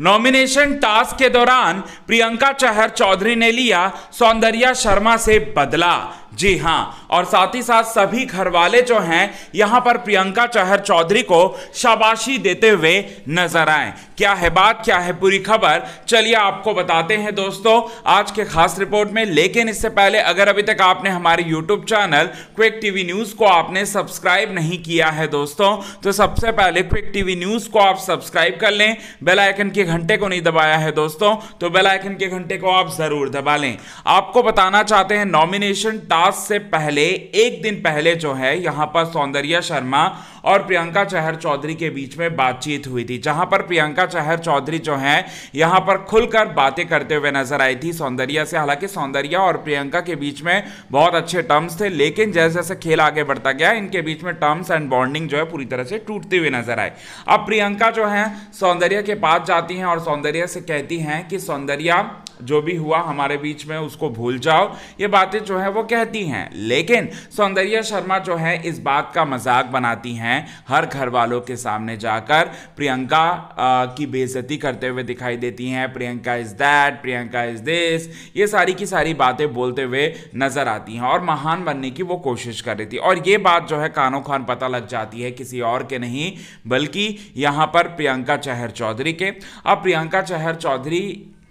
nomination task के दौरान प्रियंका चहर चौधरी ने लिया सौंदर्या शर्मा से बदला जी हाँ और साथ ही साथ सभी घरवाले जो हैं यहाँ पर प्रियंका चहर चौधरी को शाबाशी देते हुए नजर आए क्या है बात क्या है पूरी खबर चलिए आपको बताते हैं दोस्तों आज के खास रिपोर्ट में लेकिन इससे पहले अगर अभी तक आपने हमारे YouTube channel quick TV news को आपने सब्सक्राइब नहीं किया है दोस्तों तो सबसे पहले क्विक टीवी न्यूज़ को आप सब्सक्राइब कर लें बेलाइकन के घंटे को नहीं दबाया है दोस्तों तो बेलाइकन के घंटे को आप ज़रूर दबा लें आपको बताना चाहते हैं नॉमिनेशन टॉस से पहले एक दिन पहले जो है यहाँ पर सौंदर्य शर्मा और प्रियंका चहर चौधरी के बीच में बातचीत हुई थी जहाँ पर प्रियंका चहर चौधरी जो है यहाँ पर खुलकर बातें करते हुए नजर आई थी सौंदर्य से हालांकि सौंदर्या और प्रियंका के बीच में बहुत अच्छे टर्म्स थे लेकिन जैसे जैसे खेल आगे बढ़ता गया इनके बीच में टर्म्स एंड बॉन्डिंग जो है पूरी तरह से टूटती हुई नजर आए अब प्रियंका जो है सौंदर्या के पास जाती हैं और सौंदर्या से कहती हैं कि सौंदर्या जो भी हुआ हमारे बीच में उसको भूल जाओ ये बातें जो है वो कहती हैं लेकिन सौंदर्या शर्मा जो है इस बात का मजाक बनाती हैं हर घर वालों के सामने जाकर प्रियंका आ, की बेजती करते हुए दिखाई देती हैं Priyanka is that Priyanka is this ये सारी की सारी बातें बोलते हुए नज़र आती हैं और महान बनने की वो कोशिश कर रही थी और ये बात जो है कानों खान पता लग जाती है किसी और के नहीं बल्कि यहाँ पर प्रियंका चहर चौधरी के अब प्रियंका चहर चौधरी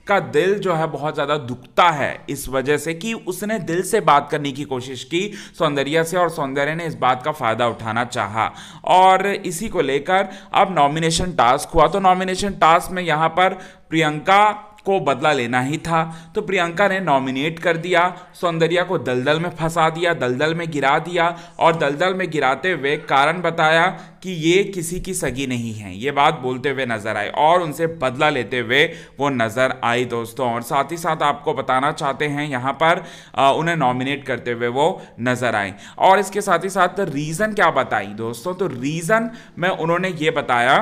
का दिल जो है बहुत ज़्यादा दुखता है इस वजह से कि उसने दिल से बात करने की कोशिश की सौंदर्या से और सौंदर्य ने इस बात का फ़ायदा उठाना चाहा और इसी को लेकर अब नॉमिनेशन टास्क हुआ तो नॉमिनेशन टास्क में यहाँ पर प्रियंका को बदला लेना ही था तो प्रियंका ने नॉमिनेट कर दिया सौंदर्या को दलदल में फंसा दिया दलदल में गिरा दिया और दलदल में गिराते हुए कारण बताया कि ये किसी की सगी नहीं है ये बात बोलते हुए नजर आए और उनसे बदला लेते हुए वो नजर आई दोस्तों और साथ ही साथ आपको बताना चाहते हैं यहाँ पर आ, उन्हें नॉमिनेट करते हुए वो नजर आए और इसके साथ ही साथ रीज़न क्या बताई दोस्तों तो रीज़न में उन्होंने ये बताया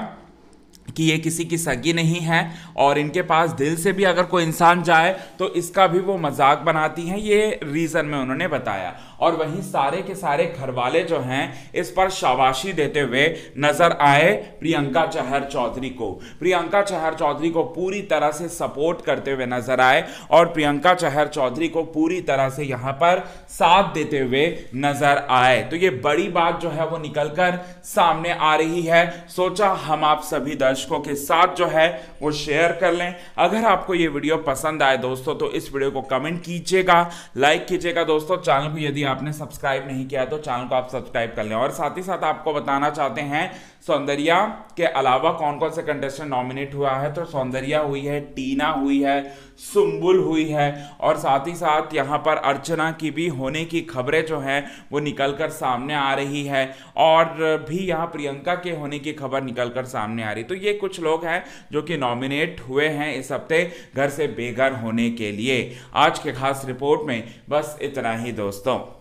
कि ये किसी की सगी नहीं है और इनके पास दिल से भी अगर कोई इंसान जाए तो इसका भी वो मजाक बनाती हैं ये रीज़न में उन्होंने बताया और वहीं सारे के सारे घर वाले जो हैं इस पर शाबाशी देते हुए नज़र आए प्रियंका चहर चौधरी को प्रियंका चहर चौधरी को पूरी तरह से सपोर्ट करते हुए नज़र आए और प्रियंका चहर चौधरी को पूरी तरह से यहाँ पर साथ देते हुए नज़र आए तो ये बड़ी बात जो है वो निकल कर सामने आ रही है सोचा हम आप सभी दर्शक दर्शकों के साथ जो है वो शेयर कर लें अगर आपको ये वीडियो पसंद आए दोस्तों तो इस वीडियो को कमेंट कीजिएगा लाइक कीजिएगा दोस्तों चैनल को यदि आपने सब्सक्राइब नहीं किया तो चैनल को आप सब्सक्राइब कर लें और साथ ही साथ आपको बताना चाहते हैं सौंदर्या के अलावा कौन कौन से कंटेस्टेंट नॉमिनेट हुआ है तो सौंदर्या हुई है टीना हुई है सुम्बुल हुई है और साथ ही साथ यहाँ पर अर्चना की भी होने की खबरें जो हैं वो निकल कर सामने आ रही है और भी यहाँ प्रियंका के होने की खबर निकल कर सामने आ रही तो ये ये कुछ लोग हैं जो कि नॉमिनेट हुए हैं इस हफ्ते घर से बेघर होने के लिए आज के खास रिपोर्ट में बस इतना ही दोस्तों